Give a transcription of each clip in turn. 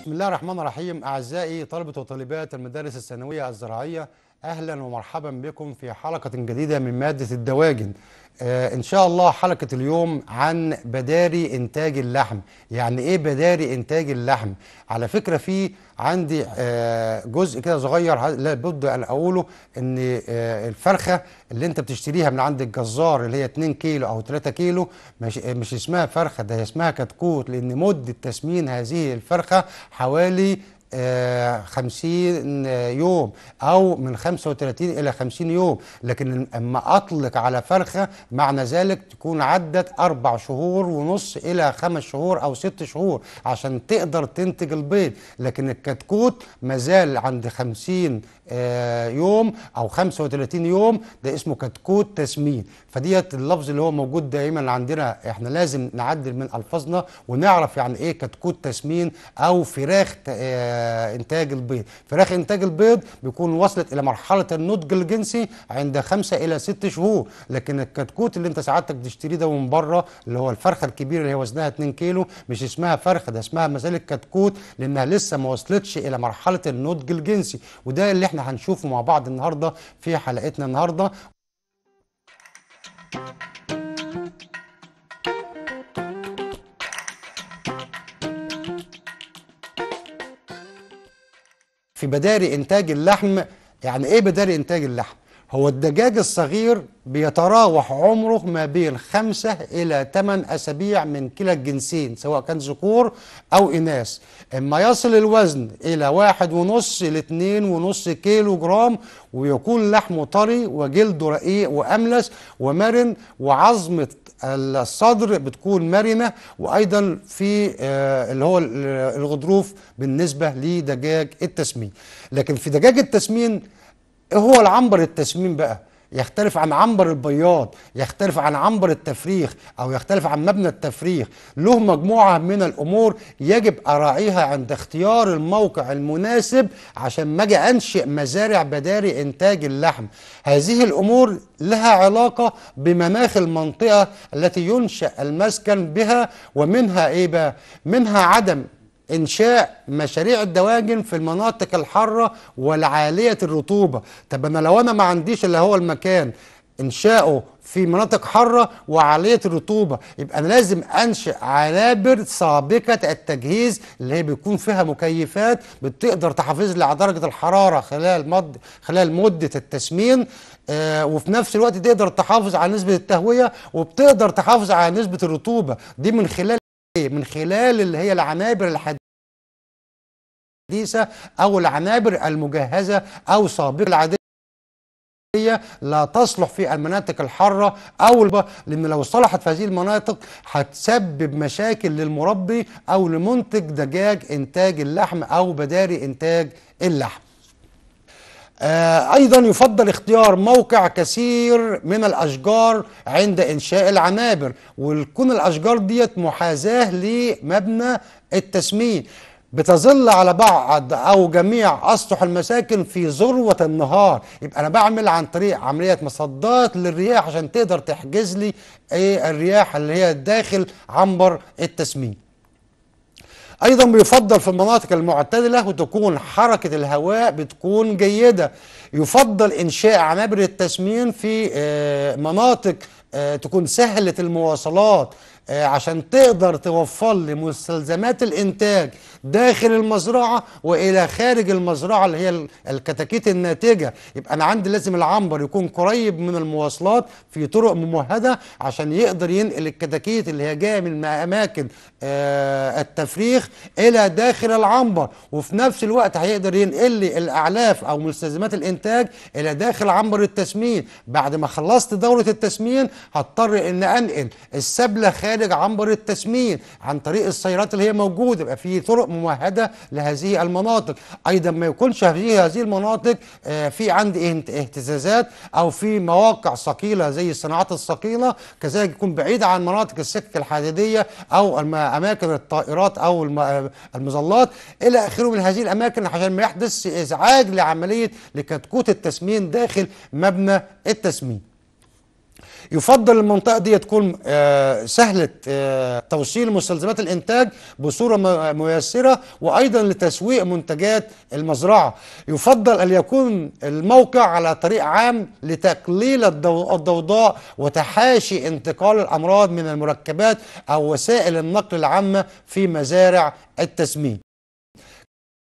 بسم الله الرحمن الرحيم أعزائي طلبة وطالبات المدارس الثانوية الزراعية أهلا ومرحبا بكم في حلقة جديدة من مادة الدواجن آه، ان شاء الله حلقه اليوم عن بداري انتاج اللحم يعني ايه بداري انتاج اللحم على فكره في عندي آه، جزء كده صغير لابد ان اقوله ان آه، الفرخه اللي انت بتشتريها من عند الجزار اللي هي 2 كيلو او 3 كيلو مش, مش اسمها فرخه ده اسمها كتكوت لان مده تسمين هذه الفرخه حوالي 50 آه، يوم او من 35 الى 50 يوم لكن اما اطلق على فرخه معنى ذلك تكون عدت اربع شهور ونص الى خمس شهور او ست شهور عشان تقدر تنتج البيض لكن الكتكوت مازال عند 50 آه، يوم او 35 يوم ده اسمه كتكوت تسمين فديت اللفظ اللي هو موجود دايما عندنا احنا لازم نعدل من الفاظنا ونعرف يعني ايه كتكوت تسمين او فراخ آه، انتاج البيض فراخ انتاج البيض بيكون وصلت الى مرحله النضج الجنسي عند خمسة الى ست شهور لكن الكتكوت اللي انت سعادتك تشتريه ده من بره اللي هو الفرخه الكبيره اللي هي وزنها 2 كيلو مش اسمها فرخه ده اسمها مازال الكتكوت لانها لسه ما وصلتش الى مرحله النضج الجنسي وده اللي احنا هنشوفه مع بعض النهارده في حلقتنا النهارده في بداري انتاج اللحم يعني ايه بداري انتاج اللحم هو الدجاج الصغير بيتراوح عمره ما بين خمسة إلى ثمان أسابيع من كلا الجنسين سواء كان ذكور أو إناث إما يصل الوزن إلى واحد ونص إلى اتنين ونص كيلو جرام ويكون لحمه طري وجلده رقيق وأملس ومرن وعظمة الصدر بتكون مرنة وأيضا في آه، اللي هو الغضروف بالنسبة لدجاج التسمين لكن في دجاج التسمين ايه هو العنبر التسميم بقى يختلف عن عنبر البياض يختلف عن عنبر التفريخ او يختلف عن مبنى التفريخ له مجموعه من الامور يجب اراعيها عند اختيار الموقع المناسب عشان ما اجي انشئ مزارع بداري انتاج اللحم هذه الامور لها علاقه بمناخ المنطقه التي ينشا المسكن بها ومنها ايه بقى منها عدم انشاء مشاريع الدواجن في المناطق الحاره والعاليه الرطوبه طب انا لو انا ما عنديش اللي هو المكان انشاؤه في مناطق حاره وعاليه الرطوبه يبقى انا لازم انشئ عنابر سابقه التجهيز اللي هي بيكون فيها مكيفات بتقدر تحافظ لي على درجه الحراره خلال مد خلال مده التسمين آه وفي نفس الوقت تقدر تحافظ على نسبه التهويه وبتقدر تحافظ على نسبه الرطوبه دي من خلال إيه؟ من خلال اللي هي العنابر الحديثه الحديثة أو العنابر المجهزة أو صابغة العادية لا تصلح في المناطق الحارة أو لأن لو صلحت في هذه المناطق هتسبب مشاكل للمربي أو لمنتج دجاج إنتاج اللحم أو بداري إنتاج اللحم آه أيضا يفضل اختيار موقع كثير من الأشجار عند إنشاء العنابر وتكون الأشجار ديت محاذاة لمبنى التسمين بتظل على بعض او جميع اسطح المساكن في ذروه النهار يبقى انا بعمل عن طريق عمليه مصدات للرياح عشان تقدر تحجز لي ايه الرياح اللي هي داخل عنبر التسميم ايضا بيفضل في المناطق المعتدله وتكون حركه الهواء بتكون جيده يفضل انشاء عنابر التسمين في آه، مناطق آه، تكون سهله المواصلات آه، عشان تقدر توفر لي مستلزمات الانتاج داخل المزرعه والى خارج المزرعه اللي هي الكتاكيت الناتجه يبقى انا عندي لازم العنبر يكون قريب من المواصلات في طرق ممهده عشان يقدر ينقل الكتاكيت اللي هي جايه من اماكن آه، التفريخ الى داخل العنبر وفي نفس الوقت هيقدر ينقل لي الاعلاف او مستلزمات الانتاج الى داخل عنبر التسمين بعد ما خلصت دوره التسمين هضطر ان انقل السبله خارج خارج عنبر التسمين عن طريق السيارات اللي هي موجوده يبقى في طرق ممهده لهذه المناطق ايضا ما يكونش في هذه المناطق آه، في عندي اهتزازات او في مواقع ثقيله زي الصناعات الثقيله كذلك يكون بعيد عن مناطق السكك الحديديه او اماكن الطائرات او المظلات الى اخره من هذه الاماكن عشان ما يحدث ازعاج لعمليه لكتكوت التسمين داخل مبنى التسمين يفضل المنطقة دي تكون آه، سهلة آه، توصيل مستلزمات الإنتاج بصورة ميسرة وأيضا لتسويق منتجات المزرعة يفضل أن يكون الموقع على طريق عام لتقليل الضوضاء وتحاشي انتقال الأمراض من المركبات أو وسائل النقل العامة في مزارع التسمين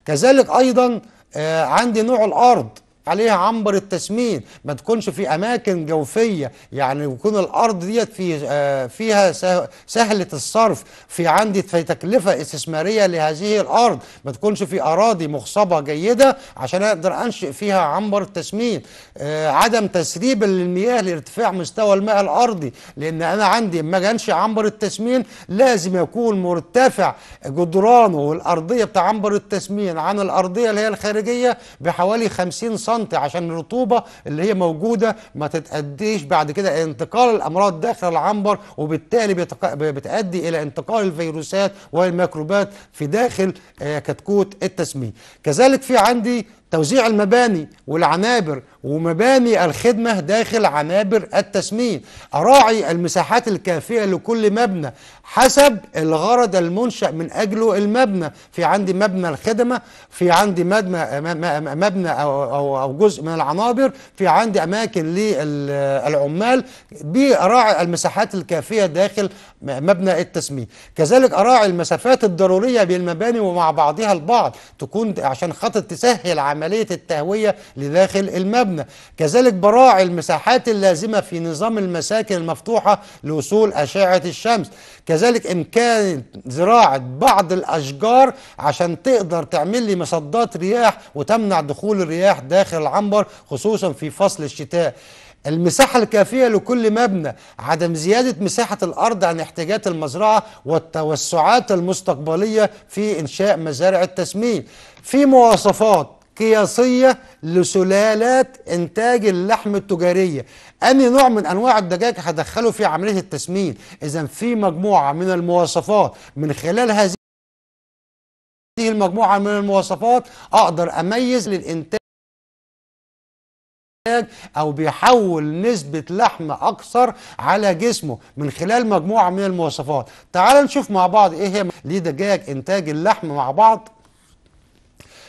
كذلك أيضا آه، عندي نوع الأرض عليها عنبر التسمين ما تكونش في اماكن جوفيه يعني يكون الارض ديت في آه، فيها سهله الصرف في عندي في تكلفه استثماريه لهذه الارض ما تكونش في اراضي مخصبه جيده عشان اقدر انشئ فيها عنبر التسمين آه، عدم تسريب للمياه لارتفاع مستوى الماء الارضي لان انا عندي ما اجي انشئ عنبر التسمين لازم يكون مرتفع جدرانه والارضيه بتاع عنبر التسمين عن الارضيه اللي هي الخارجيه بحوالي 50 سم الشنط عشان الرطوبه اللي هي موجوده ما تتاديش بعد كده انتقال الامراض داخل العنبر وبالتالي بتؤدي الى انتقال الفيروسات والميكروبات في داخل آه، كتكوت التسميد كذلك في عندي توزيع المباني والعنابر ومباني الخدمة داخل عنابر التسمين أراعي المساحات الكافية لكل مبنى حسب الغرض المنشأ من أجله المبنى في عندي مبنى الخدمة في عندي مبنى, مبنى أو, أو, جزء من العنابر في عندي أماكن للعمال بأراعي المساحات الكافية داخل مبنى التسمين كذلك أراعي المسافات الضرورية بين المباني ومع بعضها البعض تكون عشان خاطر تسهل عمل عملية التهوية لداخل المبنى كذلك براعي المساحات اللازمة في نظام المساكن المفتوحة لوصول أشعة الشمس كذلك إمكان زراعة بعض الأشجار عشان تقدر تعمل لي مصدات رياح وتمنع دخول الرياح داخل العنبر خصوصا في فصل الشتاء المساحة الكافية لكل مبنى عدم زيادة مساحة الأرض عن احتياجات المزرعة والتوسعات المستقبلية في إنشاء مزارع التسميم في مواصفات قياسية لسلالات إنتاج اللحم التجارية اني نوع من أنواع الدجاج هدخله في عملية التسمين إذا في مجموعة من المواصفات من خلال هذه المجموعة من المواصفات أقدر أميز للإنتاج او بيحول نسبة لحم اكثر على جسمه من خلال مجموعة من المواصفات تعال نشوف مع بعض ايه هي ليه دجاج انتاج اللحم مع بعض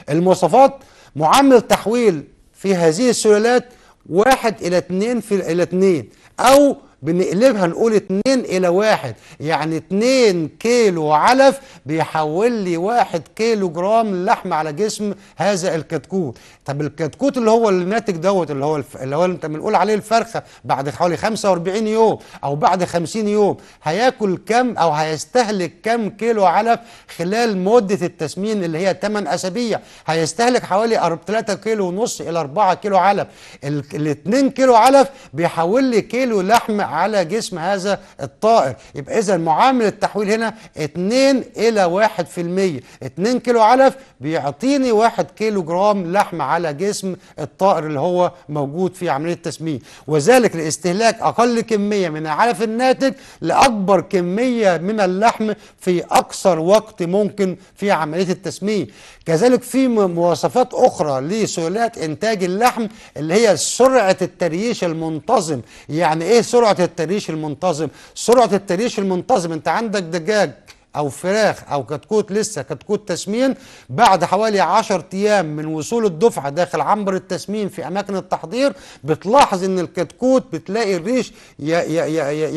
المواصفات معامل تحويل في هذه السلالات واحد إلى اثنين في إلى اثنين أو بنقلبها نقول 2 إلى 1 يعني 2 كيلو علف بيحول لي 1 كيلو جرام لحم على جسم هذا الكتكوت طب الكتكوت اللي هو الناتج دوت اللي هو الف... اللي هو انت بنقول عليه الفرخة بعد حوالي 45 يوم أو بعد 50 يوم هياكل كم أو هيستهلك كم كيلو علف خلال مدة التسمين اللي هي 8 أسابيع هيستهلك حوالي 3 كيلو ونص إلى 4 كيلو علف ال 2 كيلو علف بيحول لي كيلو لحم على جسم هذا الطائر يبقى اذا معامل التحويل هنا 2 الى 1% 2 كيلو علف بيعطيني 1 كيلو جرام لحم على جسم الطائر اللي هو موجود في عمليه التسميه وذلك لاستهلاك اقل كميه من العلف الناتج لاكبر كميه من اللحم في اقصر وقت ممكن في عمليه التسميه كذلك في مواصفات اخرى لسهولات انتاج اللحم اللي هي سرعه التريش المنتظم يعني ايه سرعه التريش المنتظم سرعه التريش المنتظم انت عندك دجاج او فراخ او كتكوت لسه كتكوت تسمين بعد حوالي 10 ايام من وصول الدفعه داخل عنبر التسمين في اماكن التحضير بتلاحظ ان الكتكوت بتلاقي الريش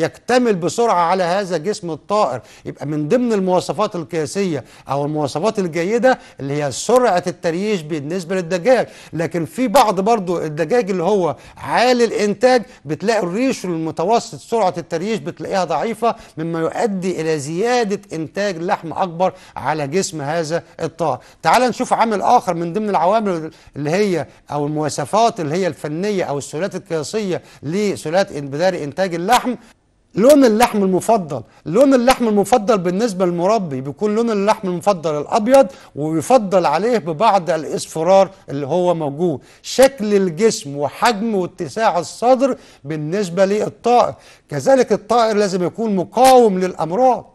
يكتمل بسرعه على هذا جسم الطائر يبقى من ضمن المواصفات القياسيه او المواصفات الجيده اللي هي سرعه التريش بالنسبه للدجاج لكن في بعض برضو الدجاج اللي هو عالي الانتاج بتلاقي الريش المتوسط سرعه التريش بتلاقيها ضعيفه مما يؤدي الى زياده انتاج لحم اكبر على جسم هذا الطائر تعال نشوف عامل اخر من ضمن العوامل اللي هي او المواصفات اللي هي الفنيه او السلالات القياسيه لسلالات بدار انتاج اللحم لون اللحم المفضل لون اللحم المفضل بالنسبه للمربي بيكون لون اللحم المفضل الابيض ويفضل عليه ببعض الاصفرار اللي هو موجود شكل الجسم وحجم واتساع الصدر بالنسبه للطائر كذلك الطائر لازم يكون مقاوم للامراض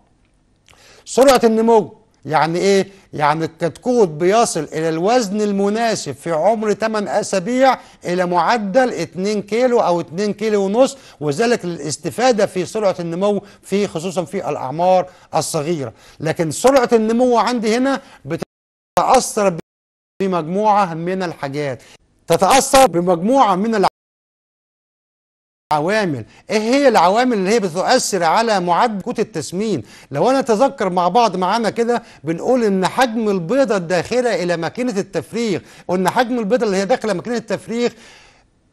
سرعه النمو يعني ايه يعني الكتكوت بيصل الى الوزن المناسب في عمر 8 اسابيع الى معدل 2 كيلو او 2 كيلو ونص وذلك للاستفاده في سرعه النمو في خصوصا في الاعمار الصغيره لكن سرعه النمو عندي هنا بتتاثر بمجموعه من الحاجات تتاثر بمجموعه من الع... عوامل ايه هي العوامل اللي هي بتؤثر على معدل قوت التسمين لو انا اتذكر مع بعض معانا كده بنقول ان حجم البيضه الداخله الى ماكينه التفريغ وان حجم البيضه اللي هي داخله ماكينه التفريغ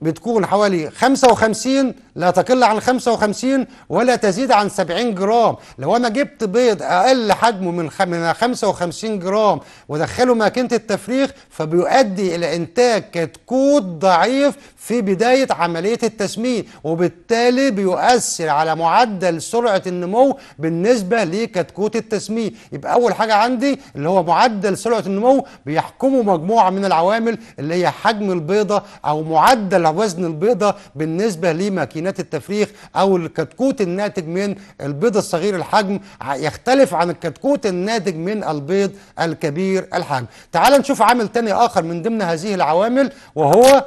بتكون حوالي 55 لا تقل عن 55 ولا تزيد عن 70 جرام لو انا جبت بيض اقل حجمه من من 55 جرام ودخله ماكينه التفريخ فبيؤدي الى انتاج كتكوت ضعيف في بدايه عمليه التسمين وبالتالي بيؤثر على معدل سرعه النمو بالنسبه لكتكوت التسمين يبقى اول حاجه عندي اللي هو معدل سرعه النمو بيحكمه مجموعه من العوامل اللي هي حجم البيضه او معدل وزن البيضة بالنسبة لماكينات التفريخ أو الكتكوت الناتج من البيض الصغير الحجم يختلف عن الكتكوت الناتج من البيض الكبير الحجم تعال نشوف عامل تاني آخر من ضمن هذه العوامل وهو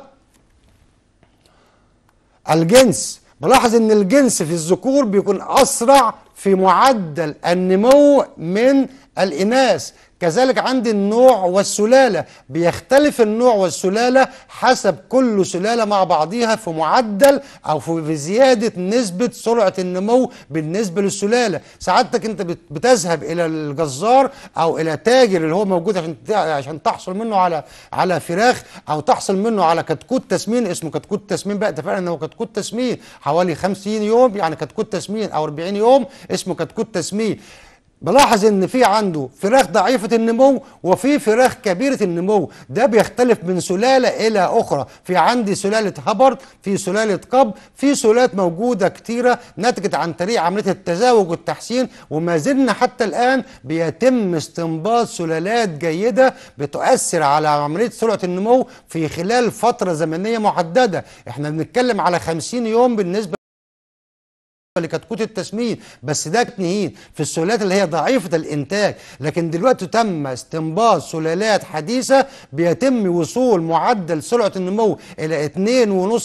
الجنس بلاحظ ان الجنس في الذكور بيكون اسرع في معدل النمو من الإناث كذلك عندي النوع والسلالة بيختلف النوع والسلالة حسب كل سلالة مع بعضيها في معدل أو في زيادة نسبة سرعة النمو بالنسبة للسلالة سعادتك أنت بتذهب إلى الجزار أو إلى تاجر اللي هو موجود عشان عشان تحصل منه على على فراخ أو تحصل منه على كتكوت تسمين اسمه كتكوت تسمين بقى اتفقنا أنه هو كتكوت تسمين حوالي 50 يوم يعني كتكوت تسمين أو 40 يوم اسمه كتكوت تسمين بلاحظ ان في عنده فراخ ضعيفه النمو وفي فراخ كبيره النمو ده بيختلف من سلاله الى اخرى في عندي سلاله هبرت في سلاله قب في سلالات موجوده كتيره نتجت عن طريق عمليه التزاوج والتحسين وما زلنا حتى الان بيتم استنباط سلالات جيده بتؤثر على عمليه سرعه النمو في خلال فتره زمنيه محدده احنا بنتكلم على 50 يوم بالنسبه اللي كانت التسميد بس ده تنين في السلالات اللي هي ضعيفه الانتاج لكن دلوقتي تم استنباط سلالات حديثه بيتم وصول معدل سرعه النمو الى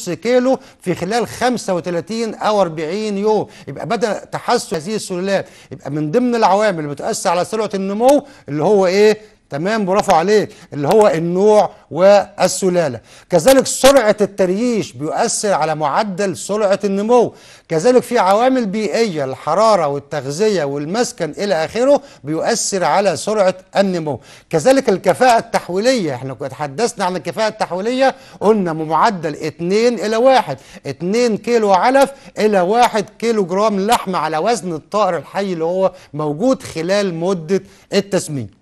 2.5 كيلو في خلال 35 او 40 يوم يبقى بدا تحسن هذه السلالات يبقى من ضمن العوامل اللي بتؤثر على سرعه النمو اللي هو ايه تمام برافو عليك اللي هو النوع والسلاله كذلك سرعه الترييش بيؤثر على معدل سرعه النمو كذلك في عوامل بيئيه الحراره والتغذيه والمسكن الى اخره بيؤثر على سرعه النمو كذلك الكفاءه التحويليه احنا تحدثنا عن الكفاءه التحويليه قلنا معدل 2 الى 1 2 كيلو علف الى 1 كيلو جرام لحمه على وزن الطائر الحي اللي هو موجود خلال مده التسمين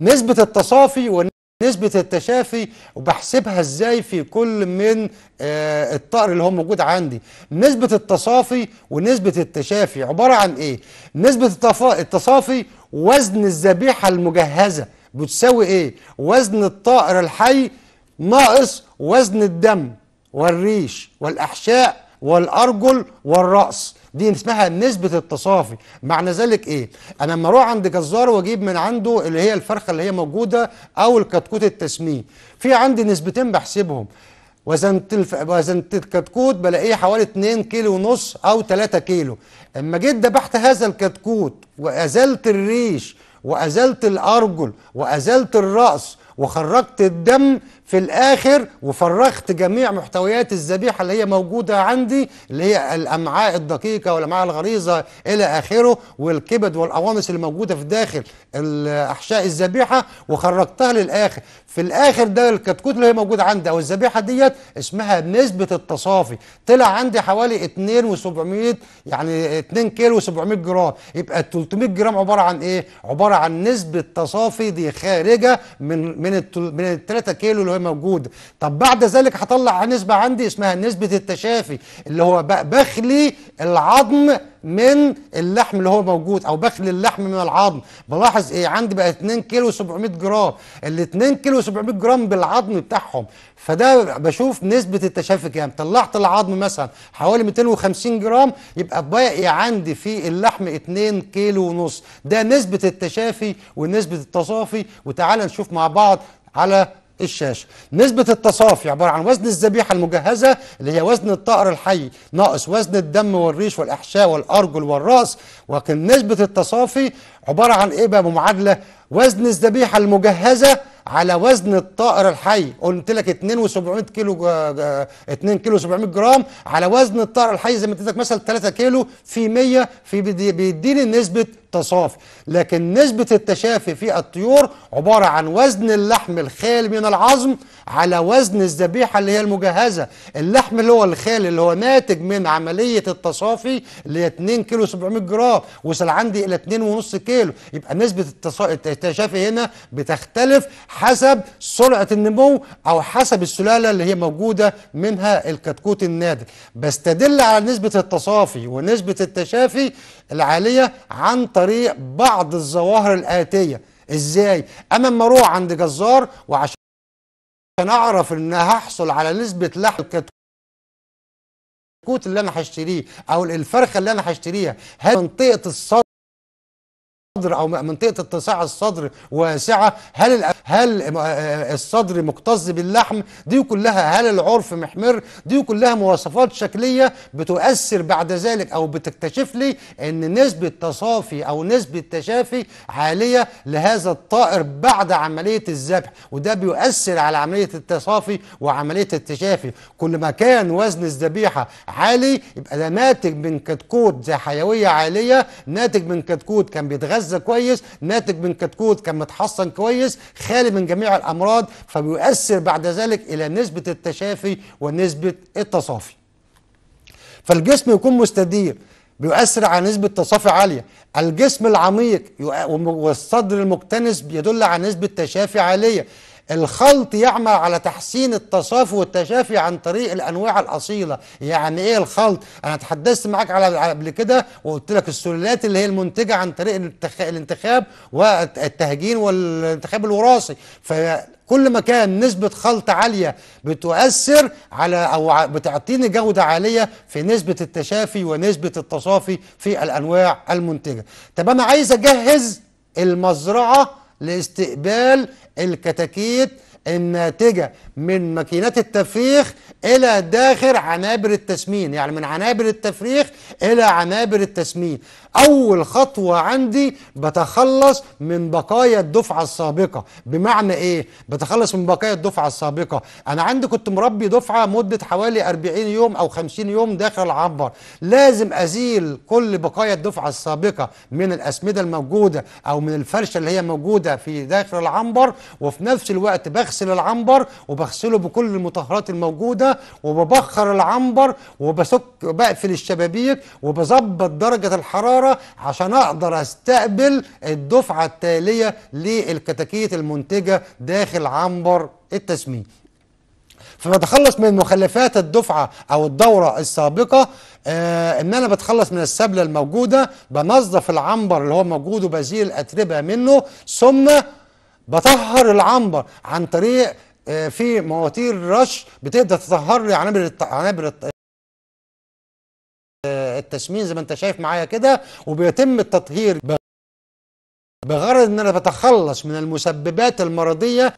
نسبة التصافي ونسبة التشافي وبحسبها ازاي في كل من آه، الطائر اللي هو موجود عندي نسبة التصافي ونسبة التشافي عبارة عن ايه نسبة التصافي وزن الذبيحة المجهزة بتساوي ايه وزن الطائر الحي ناقص وزن الدم والريش والأحشاء والأرجل والرأس دي اسمها نسبه التصافي معنى ذلك ايه انا لما اروح عند جزار واجيب من عنده اللي هي الفرخه اللي هي موجوده او الكتكوت التسمين في عندي نسبتين بحسبهم وزن الف... وزن الكتكوت بلاقيه حوالي 2 كيلو ونص او 3 كيلو اما جيت دبحت هذا الكتكوت وازلت الريش وازلت الارجل وازلت الراس وخرجت الدم في الاخر وفرغت جميع محتويات الذبيحه اللي هي موجوده عندي اللي هي الامعاء الدقيقه والامعاء الغليظه الى اخره والكبد والاوانس اللي موجوده في داخل احشاء الذبيحه وخرجتها للاخر في الاخر ده الكتكوت اللي هي موجوده عندي او الذبيحه ديت اسمها نسبه التصافي طلع عندي حوالي 2 و700 يعني 2 كيلو و700 جرام يبقى 300 جرام عباره عن ايه عباره عن نسبه تصافي دي خارجه من من من ال 3 كيلو اللي مستواه موجود طب بعد ذلك هطلع نسبه عندي اسمها نسبه التشافي اللي هو بخلي العظم من اللحم اللي هو موجود او بخلي اللحم من العظم بلاحظ ايه عندي بقى 2 كيلو 700 جرام ال 2 كيلو 700 جرام بالعظم بتاعهم فده بشوف نسبه التشافي كام طلعت العظم مثلا حوالي 250 جرام يبقى باقي عندي في اللحم 2 كيلو ونص ده نسبه التشافي ونسبه التصافي وتعالى نشوف مع بعض على الشاشة نسبة التصافي عبارة عن وزن الذبيحة المجهزة اللي هي وزن الطائر الحي ناقص وزن الدم والريش والأحشاء والأرجل والرأس ولكن نسبة التصافي عبارة عن إيه بقى بمعادلة وزن الذبيحة المجهزة على وزن الطائر الحي قلت لك 2 و700 كيلو 2 آه، آه، كيلو 700 جرام على وزن الطائر الحي زي ما لك مثلا 3 كيلو في 100 في بيديني نسبه تصافي لكن نسبه التشافي في الطيور عباره عن وزن اللحم الخال من العظم على وزن الذبيحه اللي هي المجهزه اللحم اللي هو الخال اللي هو ناتج من عمليه التصافي اللي هي 2 كيلو 700 جرام وصل عندي الى 2.5 كيلو يبقى نسبه التشافي هنا بتختلف حسب سرعة النمو أو حسب السلالة اللي هي موجودة منها الكتكوت النادر بس تدل على نسبة التصافي ونسبة التشافي العالية عن طريق بعض الظواهر الآتية إزاي؟ أما ما أروح عند جزار وعشان أعرف إن هحصل على نسبة لحم الكتكوت الكتكوت اللي انا هشتريه او الفرخه اللي انا هشتريها هل منطقه الصدر او منطقه اتساع الصدر واسعه هل هل آه، آه، الصدر مكتظ باللحم دي كلها هل العرف محمر دي كلها مواصفات شكلية بتؤثر بعد ذلك أو بتكتشف لي أن نسبة تصافي أو نسبة تشافي عالية لهذا الطائر بعد عملية الذبح وده بيؤثر على عملية التصافي وعملية التشافي كل ما كان وزن الذبيحة عالي يبقى ده ناتج من كتكوت ذا حيوية عالية ناتج من كتكوت كان بيتغذى كويس ناتج من كتكوت كان متحصن كويس خالي من جميع الأمراض فبيؤثر بعد ذلك إلى نسبة التشافي ونسبة التصافي فالجسم يكون مستدير بيؤثر على نسبة تصافي عالية الجسم العميق والصدر المكتنس بيدل على نسبة تشافي عالية الخلط يعمل على تحسين التصافي والتشافي عن طريق الانواع الاصيله يعني ايه الخلط انا اتحدثت معاك على قبل كده وقلت لك السلالات اللي هي المنتجه عن طريق الانتخاب والتهجين والانتخاب الوراثي ف كل ما كان نسبة خلط عالية بتؤثر على أو بتعطيني جودة عالية في نسبة التشافي ونسبة التصافي في الأنواع المنتجة طب أنا عايز أجهز المزرعة لاستقبال الكتاكيت الناتجة من ماكينات التفريخ إلى داخل عنابر التسمين يعني من عنابر التفريخ إلى عنابر التسمين أول خطوة عندي بتخلص من بقايا الدفعة السابقة بمعنى إيه؟ بتخلص من بقايا الدفعة السابقة أنا عندي كنت مربي دفعة مدة حوالي 40 يوم أو 50 يوم داخل العنبر لازم أزيل كل بقايا الدفعة السابقة من الأسمدة الموجودة أو من الفرشة اللي هي موجودة في داخل العنبر وفي نفس الوقت بغسل العنبر وبغسله بكل المطهرات الموجودة وببخر العنبر وبسك بقفل الشبابيك وبظبط درجة الحرارة الاداره عشان اقدر استقبل الدفعه التاليه للكتاكيت المنتجه داخل عنبر التسمين فبتخلص من مخلفات الدفعه او الدوره السابقه آه ان انا بتخلص من السبله الموجوده بنظف العنبر اللي هو موجود وبزيل الاتربه منه ثم بطهر العنبر عن طريق آه في مواتير رش بتقدر تطهر لي عنابر الت... عنابر الت... التسمين زي ما انت شايف معايا كده وبيتم التطهير بغرض ان انا بتخلص من المسببات المرضيه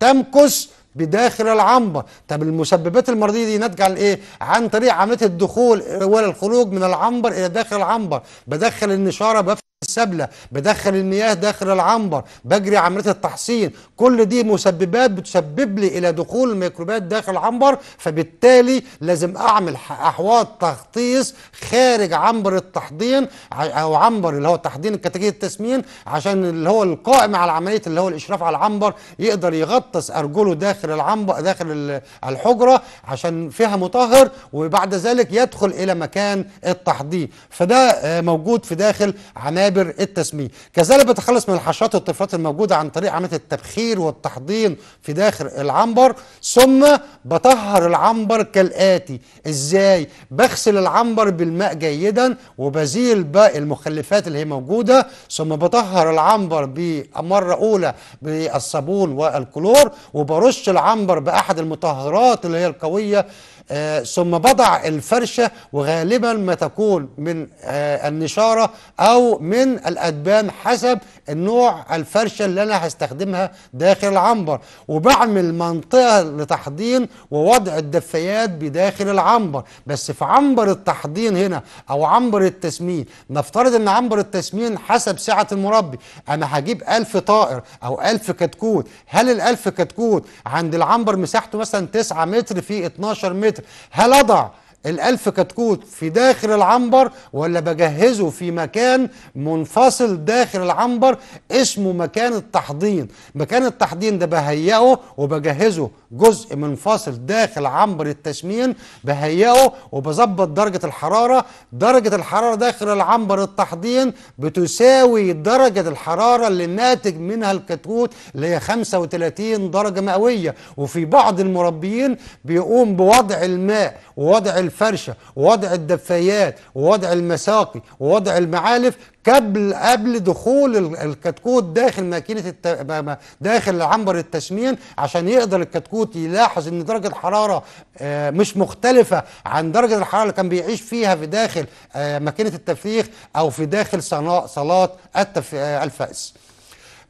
تمكث بداخل العنبر طب المسببات المرضيه دي ناتجه عن ايه عن طريق عمليه الدخول والخروج الخروج من العنبر الى داخل العنبر بدخل النشاره بفتح السبلة بدخل المياه داخل العنبر بجري عملية التحصين كل دي مسببات بتسبب لي إلى دخول الميكروبات داخل العنبر فبالتالي لازم أعمل أحواض تغطيس خارج عنبر التحضين أو عنبر اللي هو تحضين الكتاكيت التسمين عشان اللي هو القائم على عملية اللي هو الإشراف على العنبر يقدر يغطس أرجله داخل العنبر داخل الحجرة عشان فيها مطهر وبعد ذلك يدخل إلى مكان التحضين فده آه، موجود في داخل عنابر جابر التسميه كذلك بتخلص من الحشرات والطفرات الموجودة عن طريق عملية التبخير والتحضين في داخل العنبر ثم بطهر العنبر كالآتي إزاي؟ بغسل العنبر بالماء جيدا وبزيل باقي المخلفات اللي هي موجودة ثم بطهر العنبر بمرة أولى بالصابون والكلور وبرش العنبر بأحد المطهرات اللي هي القوية آه، ثم بضع الفرشة وغالبا ما تكون من آه، النشارة أو من الأدبان حسب النوع الفرشة اللي أنا هستخدمها داخل العنبر وبعمل منطقة لتحضين ووضع الدفايات بداخل العنبر بس في عنبر التحضين هنا أو عنبر التسمين نفترض أن عنبر التسمين حسب سعة المربي أنا هجيب ألف طائر أو ألف كتكوت هل الألف كتكوت عند العنبر مساحته مثلا 9 متر في 12 متر متر هل اضع الألف كتكوت في داخل العنبر ولا بجهزه في مكان منفصل داخل العنبر اسمه مكان التحضين مكان التحضين ده بهيئه وبجهزه جزء منفصل داخل عنبر التسمين بهيئه وبظبط درجة الحرارة درجة الحرارة داخل العنبر التحضين بتساوي درجة الحرارة اللي ناتج منها الكتكوت اللي هي 35 درجة مئوية وفي بعض المربيين بيقوم بوضع الماء ووضع الف الفرشة ووضع الدفايات ووضع المساقي ووضع المعالف قبل قبل دخول الكتكوت داخل ماكينة الت... داخل عنبر التسمين عشان يقدر الكتكوت يلاحظ ان درجة الحرارة آه، مش مختلفة عن درجة الحرارة اللي كان بيعيش فيها في داخل آه، ماكينة التفريخ او في داخل صلاة التف... آه، الفأس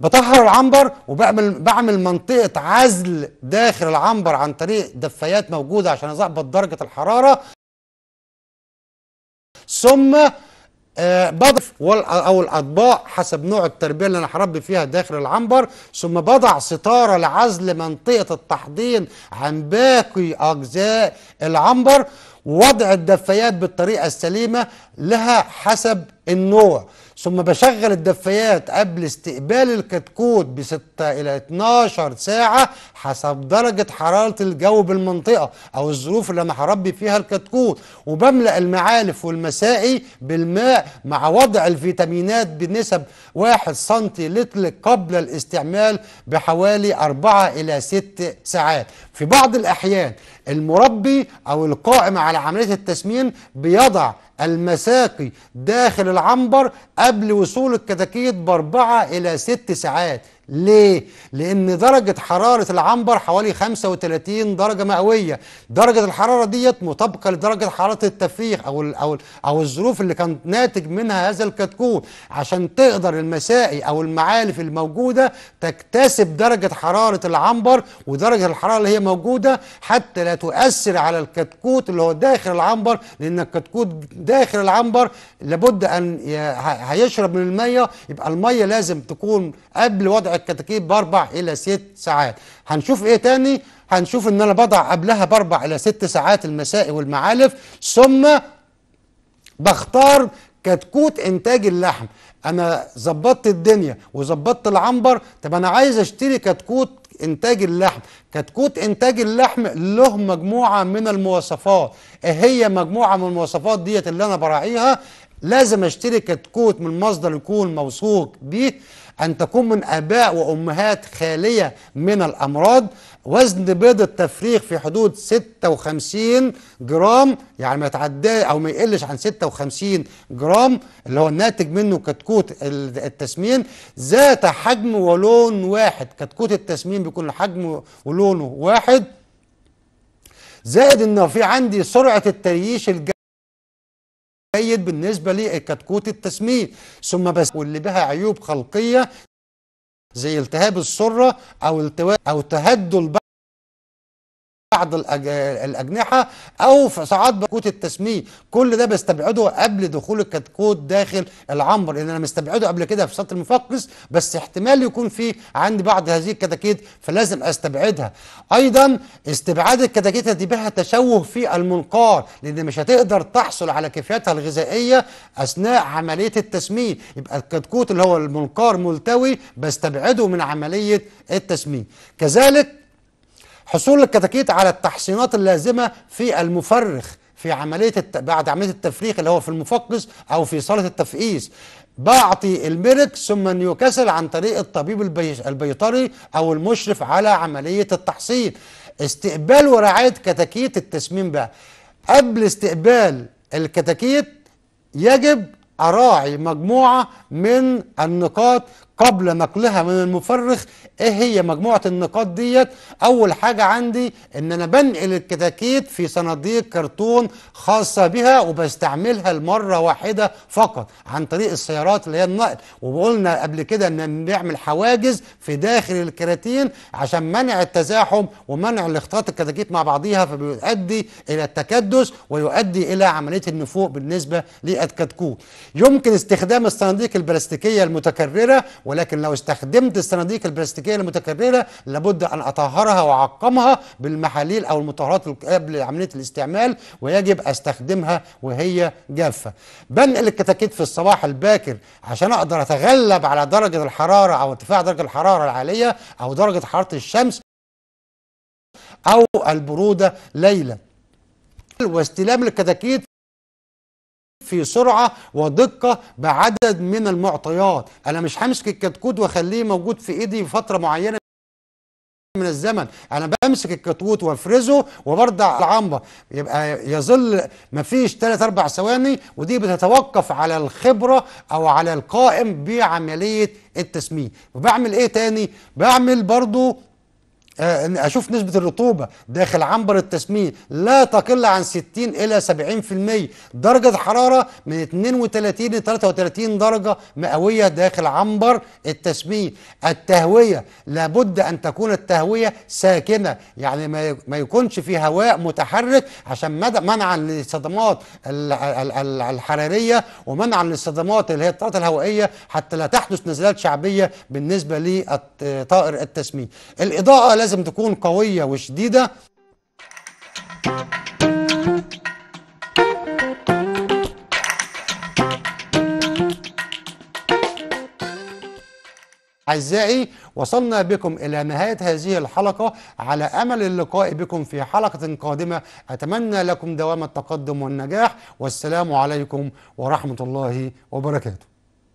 بطهر العنبر وبعمل بعمل منطقه عزل داخل العنبر عن طريق دفايات موجوده عشان اظبط درجه الحراره ثم آه بضف او الاطباق حسب نوع التربيه اللي انا هربي فيها داخل العنبر ثم بضع ستاره لعزل منطقه التحضين عن باقي اجزاء العنبر ووضع الدفايات بالطريقه السليمه لها حسب النوع ثم بشغل الدفايات قبل استقبال الكتكوت ب 6 إلى 12 ساعة حسب درجة حرارة الجو بالمنطقة أو الظروف اللي أنا هربي فيها الكتكوت وبملأ المعالف والمسائي بالماء مع وضع الفيتامينات بنسب 1 سنتي لتر قبل الاستعمال بحوالي 4 إلى 6 ساعات في بعض الأحيان المربي أو القائم على عملية التسمين بيضع المساقي داخل العنبر قبل وصول الكتاكيت بأربعة إلى ست ساعات ليه؟ لأن درجة حرارة العنبر حوالي 35 درجة مئوية، درجة الحرارة ديت مطابقة لدرجة حرارة التفريخ أو أو أو الظروف اللي كان ناتج منها هذا الكتكوت، عشان تقدر المسائي أو المعالف الموجودة تكتسب درجة حرارة العنبر ودرجة الحرارة اللي هي موجودة حتى لا تؤثر على الكتكوت اللي هو داخل العنبر، لأن الكتكوت داخل العنبر لابد أن هيشرب من المية، يبقى المية لازم تكون قبل وضع الكتاكيت باربع الى ست ساعات هنشوف ايه تاني هنشوف ان انا بضع قبلها باربع الى ست ساعات المسائي والمعالف ثم بختار كتكوت انتاج اللحم انا ظبطت الدنيا وظبطت العنبر طب انا عايز اشتري كتكوت انتاج اللحم كتكوت انتاج اللحم له مجموعه من المواصفات ايه هي مجموعه من المواصفات ديت اللي انا براعيها لازم اشتري كتكوت من مصدر يكون موثوق به أن تكون من آباء وأمهات خالية من الأمراض وزن بيض التفريغ في حدود 56 جرام يعني ما يتعدى أو ما يقلش عن 56 جرام اللي هو الناتج منه كتكوت التسمين ذات حجم ولون واحد كتكوت التسمين بيكون حجمه ولونه واحد زائد أنه في عندي سرعة الترييش الجديد جيد بالنسبة لكتكوت التسميد ثم بس واللي بها عيوب خلقية زي التهاب السرة أو التواء أو تهدل بعض الأجنحة أو في ساعات بكوت التسمية كل ده بستبعده قبل دخول الكتكوت داخل العنبر لأن أنا مستبعده قبل كده في سطر المفقس بس احتمال يكون في عندي بعض هذه الكتاكيت فلازم أستبعدها أيضا استبعاد الكتاكيت دي بها تشوه في المنقار لأن مش هتقدر تحصل على كفيتها الغذائية أثناء عملية التسميد يبقى الكتكوت اللي هو المنقار ملتوي بستبعده من عملية التسميد كذلك حصول الكتاكيت على التحصينات اللازمة في المفرخ في عملية الت... بعد عملية التفريخ اللي هو في المفقس أو في صالة التفقيس بعطي الملك ثم نيوكاسل عن طريق الطبيب البي... البيطري أو المشرف على عملية التحصين استقبال ورعاية كتاكيت التسميم بقى قبل استقبال الكتاكيت يجب أراعي مجموعة من النقاط قبل نقلها من المفرخ ايه هي مجموعة النقاط ديت اول حاجة عندي ان انا بنقل الكتاكيت في صناديق كرتون خاصة بها وبستعملها المرة واحدة فقط عن طريق السيارات اللي هي النقل وقلنا قبل كده ان نعمل حواجز في داخل الكراتين عشان منع التزاحم ومنع الاختلاط الكتاكيت مع بعضيها فبيؤدي الى التكدس ويؤدي الى عملية النفوق بالنسبة للكتكوت يمكن استخدام الصناديق البلاستيكية المتكررة ولكن لو استخدمت الصناديق البلاستيكيه المتكرره لابد ان اطهرها واعقمها بالمحاليل او المطهرات قبل عمليه الاستعمال ويجب استخدمها وهي جافه بنقل الكتاكيت في الصباح الباكر عشان اقدر اتغلب على درجه الحراره او ارتفاع درجه الحراره العاليه او درجه حراره الشمس او البروده ليلا واستلام الكتاكيت في سرعة ودقة بعدد من المعطيات أنا مش همسك الكتكوت وأخليه موجود في إيدي فترة معينة من الزمن انا بمسك الكتكوت وافرزه وبرضع على العنبر يبقى يظل مفيش 3 أربع ثواني ودي بتتوقف على الخبره او على القائم بعمليه التسميد وبعمل ايه تاني بعمل برضو آه، أشوف نسبة الرطوبة داخل عنبر التسميد لا تقل عن 60 إلى 70% درجة حرارة من 32 ل 33 درجة مئوية داخل عنبر التسميد التهوية لابد أن تكون التهوية ساكنة يعني ما يكونش في هواء متحرك عشان منعا للصدمات الحرارية ومنعا للصدمات اللي هي الطاقة الهوائية حتى لا تحدث نزلات شعبية بالنسبة للطائر التسميد الإضاءة لازم تكون قوية وشديدة أعزائي وصلنا بكم إلى نهاية هذه الحلقة على أمل اللقاء بكم في حلقة قادمة أتمنى لكم دوام التقدم والنجاح والسلام عليكم ورحمة الله وبركاته